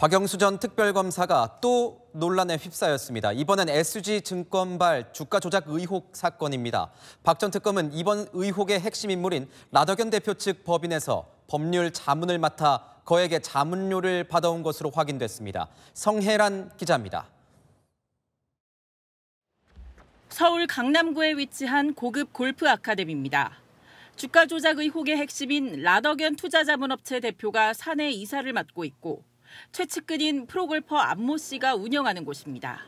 박영수 전 특별검사가 또 논란에 휩싸였습니다. 이번엔 SG 증권발 주가 조작 의혹 사건입니다. 박 전 특검은 이번 의혹의 핵심 인물인 라덕현 대표 측 법인에서 법률 자문을 맡아 거액의 자문료를 받아온 것으로 확인됐습니다. 성혜란 기자입니다. 서울 강남구에 위치한 고급 골프 아카데미입니다. 주가 조작 의혹의 핵심인 라덕현 투자자문업체 대표가 사내 이사를 맡고 있고 최측근인 프로골퍼 안모 씨가 운영하는 곳입니다.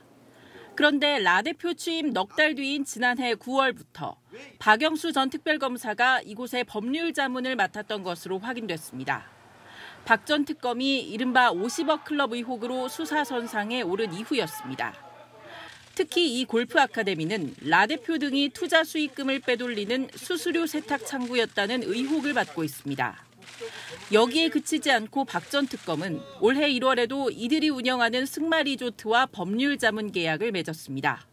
그런데 라 대표 취임 넉 달 뒤인 지난해 9월부터 박영수 전 특별검사가 이곳의 법률 자문을 맡았던 것으로 확인됐습니다. 박 전 특검이 이른바 50억 클럽 의혹으로 수사 선상에 오른 이후였습니다. 특히 이 골프 아카데미는 라 대표 등이 투자 수익금을 빼돌리는 수수료 세탁 창구였다는 의혹을 받고 있습니다. 여기에 그치지 않고 박 전 특검은 올해 1월에도 이들이 운영하는 승마 리조트와 법률 자문 계약을 맺었습니다.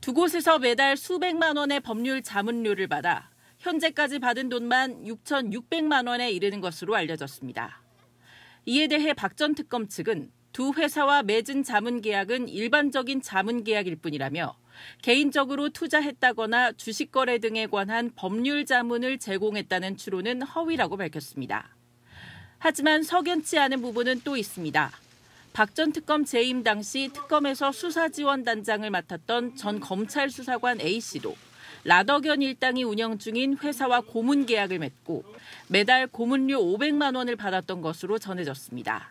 두 곳에서 매달 수백만 원의 법률 자문료를 받아 현재까지 받은 돈만 6,600만 원에 이르는 것으로 알려졌습니다. 이에 대해 박 전 특검 측은 두 회사와 맺은 자문 계약은 일반적인 자문 계약일 뿐이라며 개인적으로 투자했다거나 주식 거래 등에 관한 법률 자문을 제공했다는 추론은 허위라고 밝혔습니다. 하지만 석연치 않은 부분은 또 있습니다. 박전 특검 재임 당시 특검에서 수사지원단장을 맡았던 전 검찰 수사관 A씨도 라덕연 일당이 운영 중인 회사와 고문 계약을 맺고 매달 고문료 500만 원을 받았던 것으로 전해졌습니다.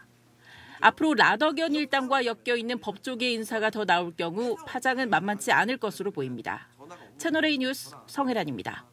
앞으로 라덕연 일당과 엮여 있는 법조계 인사가 더 나올 경우 파장은 만만치 않을 것으로 보입니다. 채널A 뉴스 성혜란입니다.